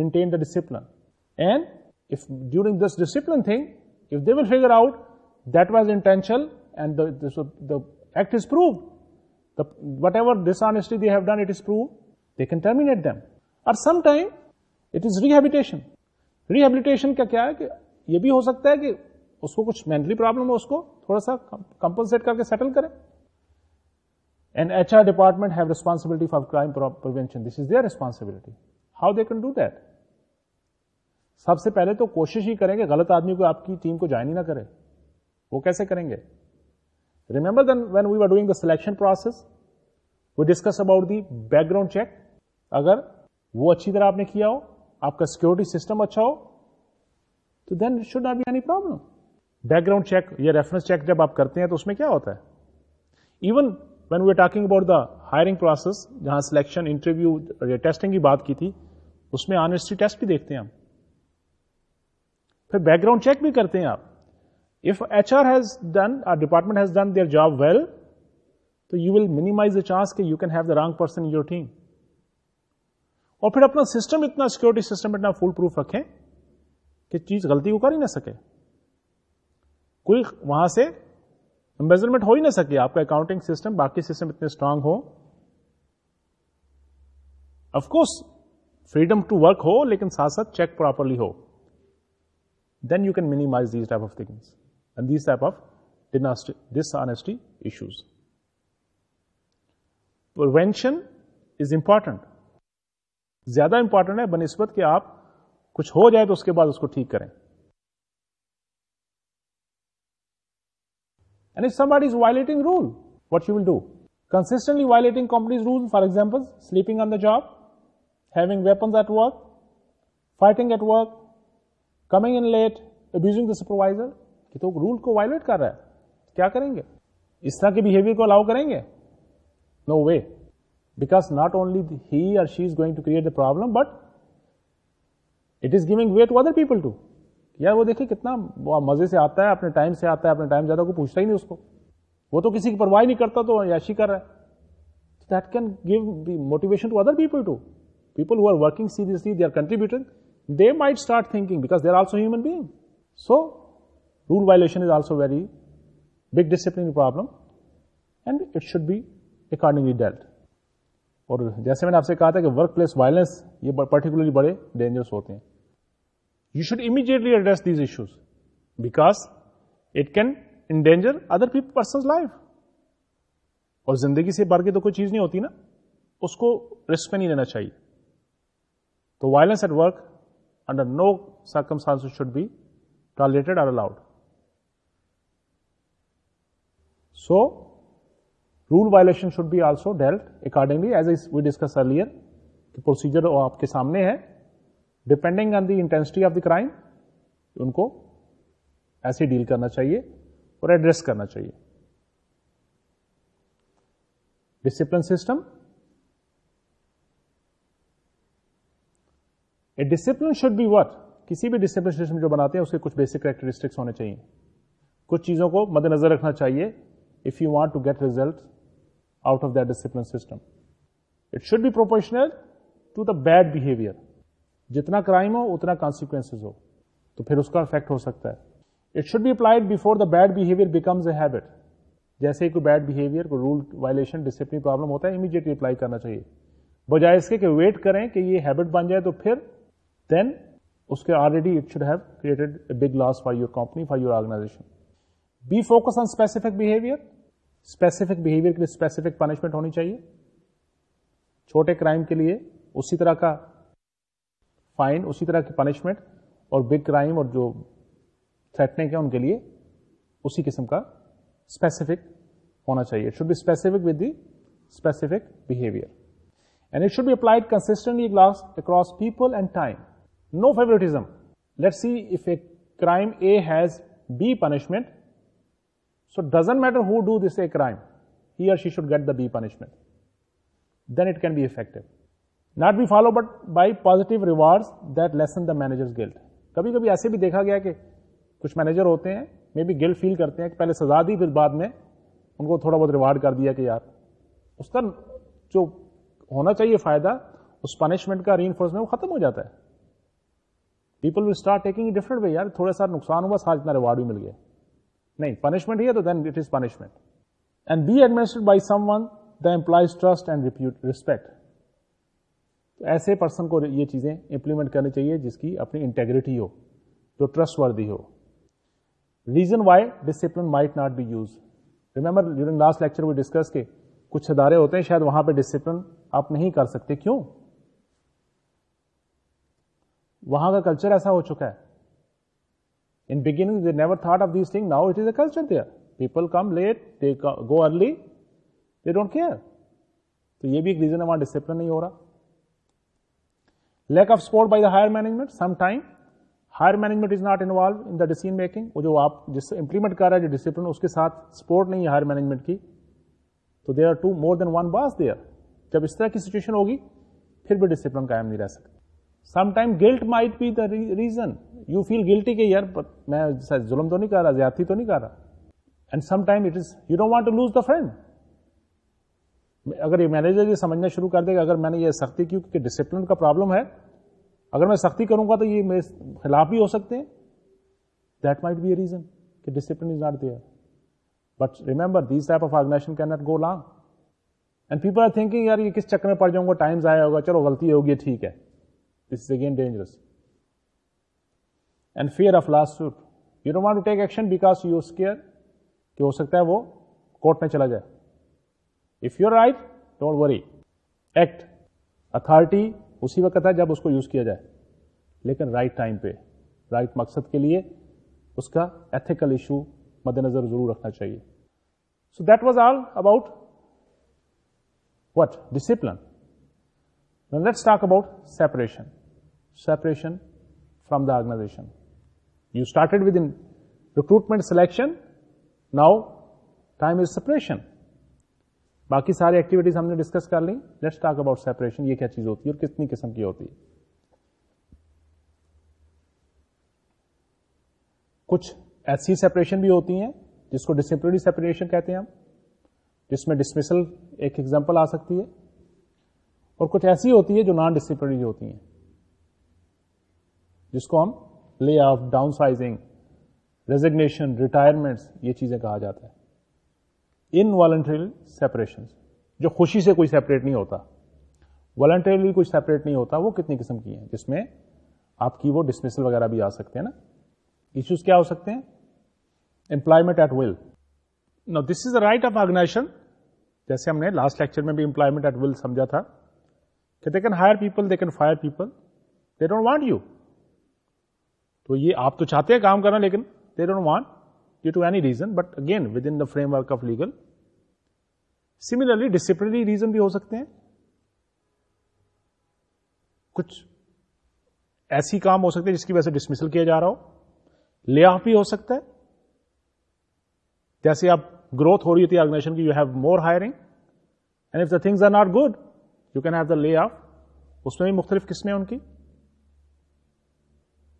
S1: maintain the discipline. And if during this discipline thing, if they will figure out that was intentional and the, the, the act is proved, whatever dishonesty they have done it is proved they can terminate them or sometime it is rehabilitation rehabilitation ka kya hai ki ye bhi ho sakta hai ki usko kuch mentally problem ho usko thoda sa compensate karke settle kare and hr department have responsibility for crime prevention this is their responsibility how they can do that سب سے پہلے تو کوشش ہی کریں گے غلط آدمی کو آپ کی ٹیم کو جوائن ہی نہ Remember then when we were doing the selection process, we discussed about the background check. अगर वो अच्छी तरह आपने किया हो आपका सिक्योरिटी सिस्टम अच्छा हो तो then should not be any problem background check या रेफरेंस चेक जब आप करते हैं तो उसमें क्या होता है even when we are talking about the hiring process जहां सिलेक्शन इंटरव्यू या टेस्टिंग की बात की थी उसमें ऑनेस्टी टेस्ट भी देखते हैं हम फिर बैकग्राउंड चेक भी करते हैं आप If HR has done, our department has done their job well, so you will minimize the chance that you can have the wrong person in your team. And then your system, your security system, your foolproof, that you can't do the wrong thing. کوئی وہاں سے امبیزلمنٹ ہو ہی نہ سکے آپ کا اکاؤنٹنگ سسٹم باقی سسٹم اتنے اسٹرانگ ہو of course freedom to work ہو لیکن ساتھ ساتھ چیک پراپرلی ہو then you can minimize these and these type of dishonesty issues. Prevention is important. ज्यादा इंपॉर्टेंट है बनस्बत कि आप कुछ हो जाए तो उसके बाद उसको ठीक करें and if somebody is violating rule, what you will do? Consistently violating company's rules, for example, sleeping on the job, having weapons at work, fighting at work, coming in late, abusing the supervisor, कि तो रूल को वायलेट कर रहा है क्या करेंगे इस तरह के बिहेवियर को अलाउ करेंगे no way because not only he और she is going to create the problem but it is giving way to other people to यार वो देखिए कितना मजे से आता है अपने टाइम से आता है अपने टाइम ज्यादा को पूछता ही नहीं उसको वो तो किसी की परवाह नहीं करता तो याशी कर रहा है that can give motivation to other people to people who are working seriously they are contributing, they might start thinking because they are also human being so Rule violation is also very big disciplinary problem and it should be accordingly dealt. Or, जैसे मैंने आपसे कहा था कि वर्क प्लेस वायलेंस ये पर्टिकुलरली बड़े डेंजरस होते हैं you should immediately address these issues because it can endanger other people person life और जिंदगी से बढ़ के तो कोई चीज नहीं होती ना उसको रिस्क में नहीं लेना चाहिए तो violence at work under no circumstances should So, rule violation should be also dealt accordingly as we discussed earlier. कि procedure आपके सामने है depending on the intensity of the crime उनको ऐसे डील करना चाहिए और एड्रेस करना चाहिए discipline system a discipline should be what किसी भी डिसिप्लिन सिस्टम जो बनाते हैं उसके कुछ बेसिक करेक्टरिस्टिक्स होने चाहिए कुछ चीज़ों को मद्देनजर रखना चाहिए if you want to get results out of that discipline system. It should be proportional to the bad behavior. जितना क्राइम हो उतना कॉन्सिक्वेंसेज हो तो फिर उसका इफेक्ट हो सकता है it should be applied before the bad behaviour becomes a habit जैसे ही कोई बैड बिहेवियर कोई रूल वायलेशन डिसिप्लिन प्रॉब्लम होता है इमीडिएटली अप्लाई करना चाहिए बजाय इसके कि वेट करें कि ये हैबिट बन जाए तो फिर देन उसके already it should have created big loss for your company for your organisation be focus on specific behaviour specific behaviour के लिए स्पेसिफिक पनिशमेंट होनी चाहिए छोटे क्राइम के लिए उसी तरह का फाइन उसी तरह की पनिशमेंट और बिग क्राइम और जो थ्रेटनिंग है उनके लिए उसी किस्म का स्पेसिफिक होना चाहिए should be specific with the specific behaviour and it should be applied consistently across people and time no favouritism let's see if a crime a has be punishment So it doesn't matter who do this a crime, he or she should get the B punishment. Then it can be effective. Not be followed but by positive rewards that lessen the manager's guilt. कभी कभी ऐसे भी देखा गया कि कुछ मैनेजर होते हैं मे बी गिल्ट फील करते हैं कि पहले सजा दी फिर बाद में उनको थोड़ा बहुत रिवार्ड कर दिया कि यार उसका जो होना चाहिए फायदा उस पनिशमेंट का री वो खत्म हो जाता है people will start taking different way यार थोड़ा सा नुकसान हुआ साथ इतना रिवार्ड भी मिल गया नहीं पनिशमेंट ही है तो then it is punishment and be administered by someone the employees trust and repute respect तो ऐसे पर्सन को ये चीज़ें इंप्लीमेंट करनी चाहिए जिसकी अपनी इंटेग्रिटी हो जो ट्रस्ट वर्दी हो reason why discipline might not be use remember during last lecture we discuss के कुछ इदारे होते हैं शायद वहां पर डिसिप्लिन आप नहीं कर सकते क्यों वहां का कल्चर ऐसा हो चुका है In beginning, they never thought of these things. Now it is a culture there. People come late, they go early, they don't care. तो ये भी एक रीजन है वहां डिसिप्लिन नहीं हो रहा lack of support by the higher management sometime higher management is not involve in the decision making वो जो आप जिससे इंप्लीमेंट कर रहा है जो डिसिप्लिन उसके साथ सपोर्ट नहीं है हायर मैनेजमेंट की तो there are two more than one boss there जब इस तरह की सिचुएशन होगी फिर भी डिसिप्लिन कायम नहीं रह सकता sometime guilt might be the reason you feel guilty कि यार मैं जुल्म तो नहीं कर रहा ज्यादा तो नहीं कर रहा and sometime it is you don't want to lose the friend अगर ये मैनेजर ये समझना शुरू कर देगा अगर मैंने ये सख्ती की क्योंकि डिसिप्लिन का प्रॉब्लम है अगर मैं सख्ती करूंगा तो ये मेरे खिलाफ भी हो सकते हैं that might be a reason कि discipline is not there but remember these type of organisation can not go long and people are thinking यार ये किस चक्कर में पड़ जाऊंगा टाइम जाया होगा चलो गलती होगी ठीक है this is again dangerous and fear of lawsuit. You don't want to take action because you are scared कि हो सकता है वो कोर्ट में चला जाए if you're right don't worry act authority उसी वक्त है जब उसको यूज किया जाए लेकिन राइट right टाइम पे राइट right मकसद के लिए उसका एथिकल इशू मद्देनजर जरूर रखना चाहिए so that was all about what discipline let's talk about separation separation from the organisation You started with in recruitment selection. Now time is separation. बाकी सारी एक्टिविटीज हमने डिस्कस कर ली लेट्स टॉक अबाउट सेपरेशन ये क्या चीज होती है और कितनी किस्म की होती है कुछ ऐसी सेपरेशन भी होती हैं जिसको डिसिप्लिनरी सेपरेशन कहते हैं हम जिसमें डिसमिसल एक एग्जांपल आ सकती है और कुछ ऐसी होती है जो नॉन डिसिप्लिनरी होती हैं जिसको हम lay off downsizing resignation retirements ये चीज़ें कहा जाता है इन वॉल्ट्री सेपरेशन जो खुशी से कोई सेपरेट नहीं होता वॉल्ट्रेली कुछ सेपरेट नहीं होता वो कितनी किस्म की हैं जिसमें आपकी वो डिसमिसल वगैरह भी आ सकते हैं ना इश्यूज क्या हो सकते हैं employment at will no this is the right of organisation जैसे हमने लास्ट लेक्चर में भी एम्प्लॉयमेंट एट विल समझा था कि they can hire people they can fire people they don't want you तो ये आप तो चाहते हैं काम करना लेकिन they don't want due to any reason but again within the framework of legal similarly disciplinary reason भी हो सकते हैं कुछ ऐसी काम हो सकते हैं जिसकी वजह से डिसमिसल किया जा रहा हो ले ऑफ भी हो सकता है जैसे आप ग्रोथ हो रही थी ऑर्गेनाइजेशन की you have more hiring and if the things are not good you can have the lay off उसमें भी मुख्तलिफ किस्में उनकी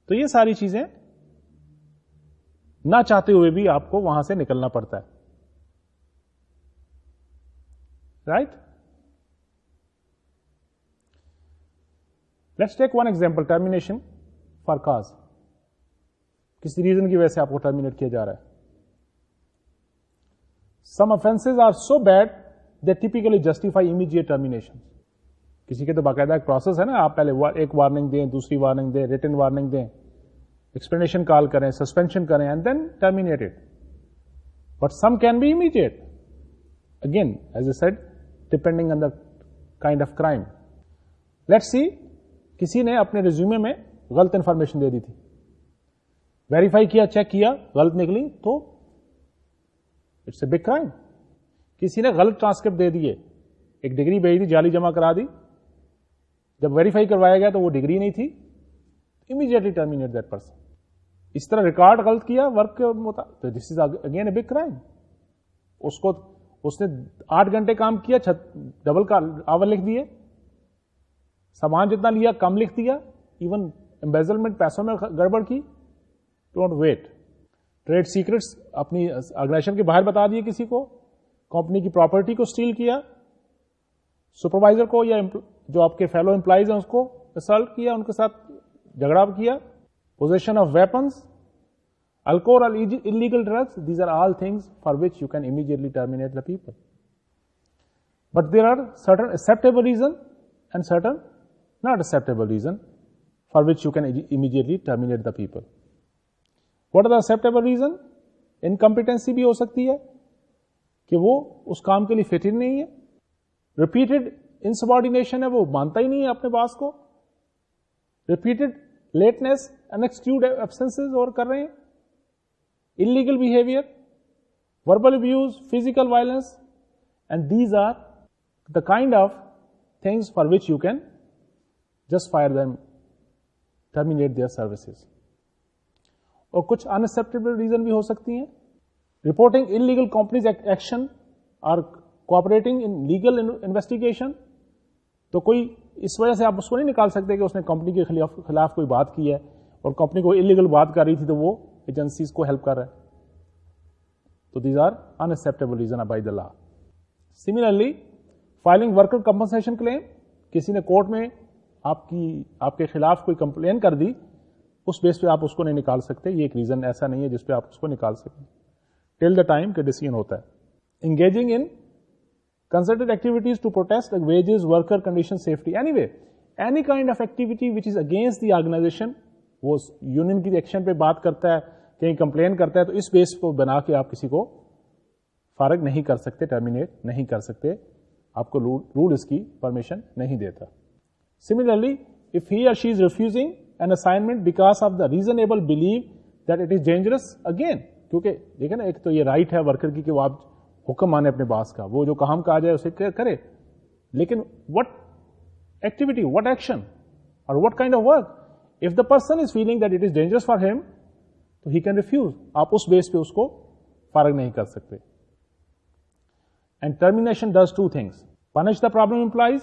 S1: तो ये सारी चीजें ना चाहते हुए भी आपको वहां से निकलना पड़ता है right let's take one example termination for cause किसी रीजन की वजह से आपको टर्मिनेट किया जा रहा है some offences are so bad they typically justify immediate termination किसी के तो बाकायदा प्रोसेस है ना आप पहले वा, एक वार्निंग दें दूसरी वार्निंग दें रिटर्न वार्निंग दें एक्सप्लेनेशन कॉल करें सस्पेंशन करें and then terminated but some can be immediate again as i said depending on the kind of crime let's see किसी ने अपने रिज्यूमे में गलत इंफॉर्मेशन दे दी थी वेरीफाई किया चेक किया गलत निकली तो इट्स ए बिग क्राइम किसी ने गलत ट्रांसक्रिप्ट दे दिए एक डिग्री भेज दी जाली जमा करा दी जब वेरीफाई करवाया गया तो वो डिग्री नहीं थी इमीजिएटली टर्मिनेट दैट पर्सन इस तरह रिकॉर्ड गलत किया वर्क के तो this is again a big crime उसको उसने आठ घंटे काम किया छत डबल का आवर लिख दिए सामान जितना लिया कम लिख दिया इवन एम्बेजलमेंट पैसों में गड़बड़ की डोंट वेट ट्रेड सीक्रेट्स अपनी ऑर्गेनाइजेशन के बाहर बता दिए किसी को कंपनी की प्रॉपर्टी को स्टील किया सुपरवाइजर को या जो आपके फेलो एम्प्लाइज हैं उसको असल्ट किया उनके साथ झगड़ा किया possession of weapons alcohol illegal drugs these are all things for which you can immediately terminate the people but there are certain acceptable reason and certain not acceptable reason for which you can immediately terminate the people what are the acceptable reason incompetency भी हो सकती है कि वो उस काम के लिए फिट ही नहीं है रिपीटेड इनसबॉर्डिनेशन है वो मानता ही नहीं है अपने बास को रिपीटेड लेटनेस अनएक्सक्यूड एबसेंसेज और कर रहे हैं illegal behaviour verbal abuse physical violence and these are the kind of things for which you can just fire them terminate their services और कुछ अनएक्सेप्टेबल रीजन भी हो सकती हैं reporting illegal company's action or cooperating in legal investigation तो कोई इस वजह से आप उसको नहीं निकाल सकते कि उसने कंपनी के खिलाफ कोई बात की है और कंपनी को इलीगल बात कर रही थी तो वो एजेंसीज को हेल्प कर रहा है तो these are unacceptable reason by the law similarly filing worker compensation claim किसी ने कोर्ट में आपकी आपके खिलाफ कोई कंप्लेन कर दी उस बेस पे आप उसको नहीं निकाल सकते ये एक रीजन ऐसा नहीं है जिसपे आप उसको निकाल सकें टिल द टाइम के डिसीजन होता है engaging in Concerted activities to protest wages, worker conditions, safety. Anyway, any kind of activity which is against the organization, was union की action पे बात करता है कहीं complain करता है तो इस बेस को बना के आप किसी को फारग नहीं कर सकते terminate नहीं कर सकते आपको rule इसकी permission नहीं देता Similarly, if he or she is refusing an assignment because of the reasonable belief that it is dangerous again क्योंकि देखिए ना एक तो ये right है worker की कि आप हुक्म माने अपने बास का वो जो काम कहा जाए उसे करे लेकिन वट एक्टिविटी वट एक्शन और what kind of work if the person is feeling that it is dangerous for him तो ही कैन रिफ्यूज आप उस बेस पे उसको फारग नहीं कर सकते and termination does two things punish the problem implies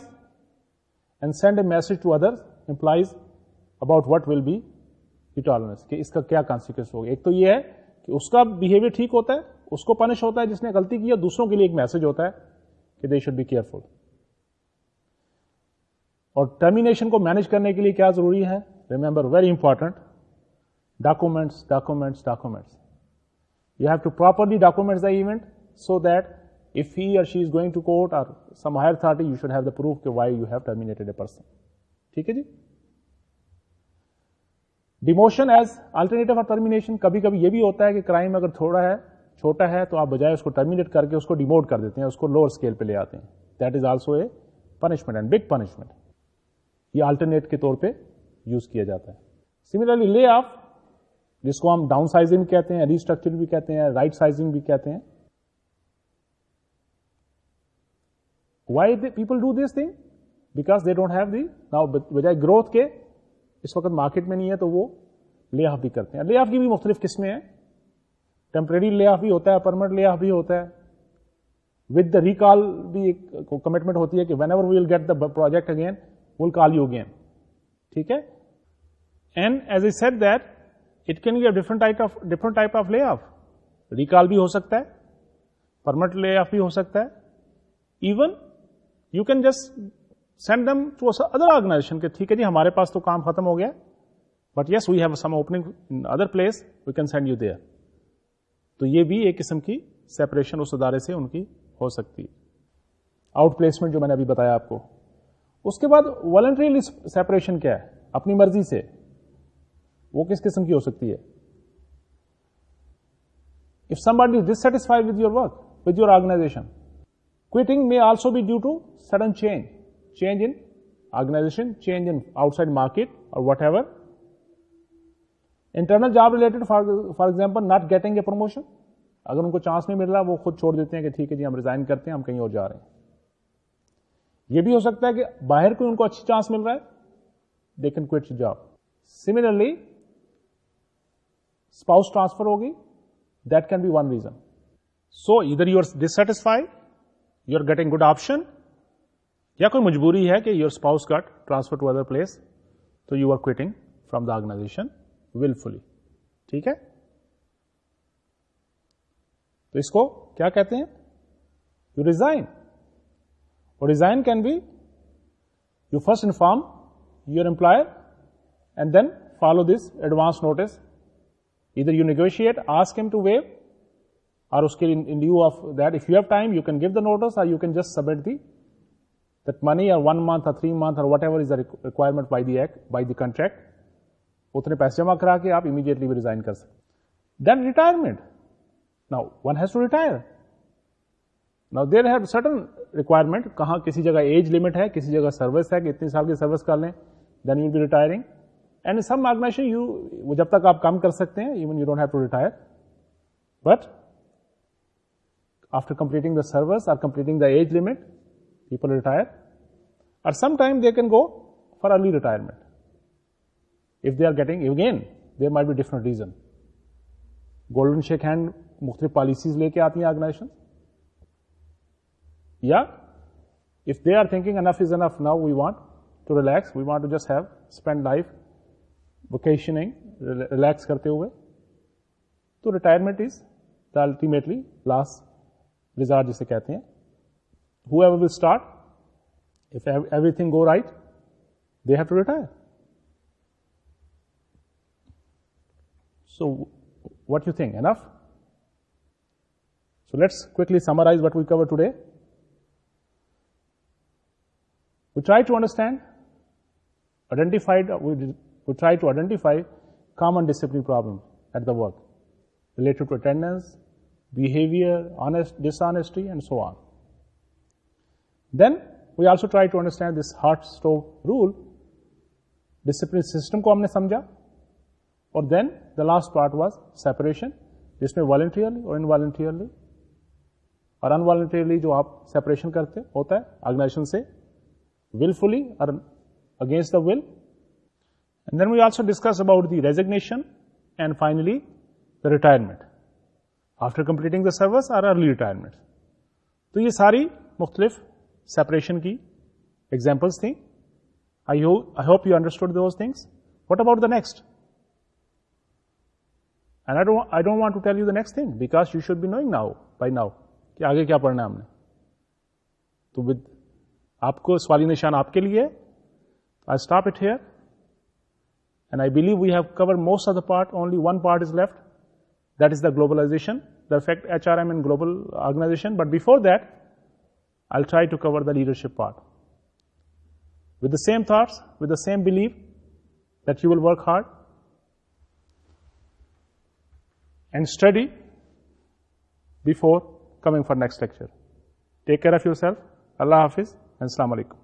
S1: and send a message to others implies about what will be the इसका क्या कॉन्सिक्वेंस होगा एक तो यह है कि उसका बिहेवियर ठीक होता है उसको पनिश होता है जिसने गलती की और दूसरों के लिए एक मैसेज होता है कि दे शुड बी केयरफुल और टर्मिनेशन को मैनेज करने के लिए क्या जरूरी है remember very important documents documents documents you have to properly documents the event so that if he or she is going to court or some higher authority you should have the proof ke why you have terminated a person theek hai ji demotion as alternative for termination कभी कभी यह भी होता है कि क्राइम अगर थोड़ा है छोटा है तो आप बजाय उसको टर्मिनेट करके उसको डिमोट कर देते हैं उसको लोअर स्केल पे ले आते हैं that is also a punishment and big punishment ये अल्टरनेट के तौर पे यूज किया जाता है सिमिलरली ले ऑफ जिसको हम डाउन साइजिंग कहते हैं रिस्ट्रक्चर भी कहते हैं राइट साइजिंग भी कहते हैं why people do this thing because they don't have the now बजाय ग्रोथ के इस वक्त मार्केट में नहीं है तो वो ले ऑफ भी करते हैं ले ऑफ की भी मुख्तलिफ किस्में हैं टेम्परेरी ले ऑफ भी होता है परमानेंट ले ऑफ भी होता है विद द रिकॉल भी एक कमिटमेंट होती है कि whenever will get the project again will call you again ठीक है and as a set that it can give different type of different type of lay off recall भी हो सकता है परमानेंट ले ऑफ भी हो सकता है even you can just send them to other organisation के ठीक है जी हमारे पास तो काम खत्म हो गया but yes we have some opening in other place we can send you there तो ये भी एक किस्म की सेपरेशन उस अदारे से उनकी हो सकती है आउट प्लेसमेंट जो मैंने अभी बताया आपको उसके बाद वॉलेंट्री सेपरेशन क्या है अपनी मर्जी से वो किस किस्म की हो सकती है if somebody is dissatisfied with your work with your organization quitting may also be due to sudden change change in organization change in outside market or whatever internal job related for for example not getting a promotion अगर उनको चांस नहीं मिल रहा वो खुद छोड़ देते हैं कि ठीक है जी हम रिजाइन करते हैं हम कहीं और जा रहे हैं ये भी हो सकता है कि बाहर कोई उनको अच्छी चांस मिल रहा है they can quit job similarly spouse transfer होगी that can be one reason so इधर you are dissatisfied you are getting good option या कोई मजबूरी है कि your spouse got transfer to other place तो you are quitting from the organisation wilfully ठीक है तो इसको क्या कहते हैं यू रिजाइन और resign can be you first inform your employer and then follow this advance notice इधर you negotiate ask him to waive और उसके in lieu of that if you have time you can give the notice और you can just submit the that money or one month or three month or whatever is the requirement by the act by the उतने पैसे जमा करा के आप इमीडिएटली भी रिजाइन कर सकते then retirement now one has to retire now there have certain requirement कहाँ किसी जगह एज लिमिट है किसी जगह सर्विस है कि इतने साल की सर्विस कर लें then you be retiring and some organisation you वो जब तक आप काम कर सकते हैं even you don't have to retire but after completing the service or completing the age limit people retire और some time they can go for early retirement If they are getting, again, there might be different reason. Golden shake hand मुख्तलिफ पॉलिसीज लेके आती हैं ऑर्गेनाइजेशन या if they are thinking enough is enough now we want to relax we want to just have spend life vacationing relax करते हुए तो retirement is ultimately ultimately last resort जिसे कहते हैं whoever will start if everything go right they have to So what you think, enough? So let's quickly summarize what we covered today. We try to understand, identified, uh, we, we try to identify common discipline problem at the work related to attendance, behavior, honest, dishonesty, and so on. Then we also try to understand this hard stroke rule. discipline system. को हमने समझा और then the last part was separation जिसमें वॉलेंट्रियरली और इनवॉलेंट्रियरली और अनवॉलेंट्रियरली जो आप सेपरेशन करते होता है ऑर्गेनाइजेशन से willfully or against the will. And then we also discuss about the resignation and finally the retirement. After completing the service or early retirement. So ये सारी मुख्तलिफ सेपरेशन की examples. थी I hope you understood those things what about the next and I don't I don't want to you you the next thing because you now be knowing now by now कि आगे क्या पढ़ना है हमने तो विद आपको सवाली निशान आपके लिए I stop it here and I believe we have cover most of the part only one part is left that is the globalization, the effect HRM in global organization. But before that, I'll try to cover the leadership part. With the same thoughts, with the same belief that you will work hard, and study before coming for next lecture. Take care of yourself. Allah Hafiz and Assalamu Alaikum.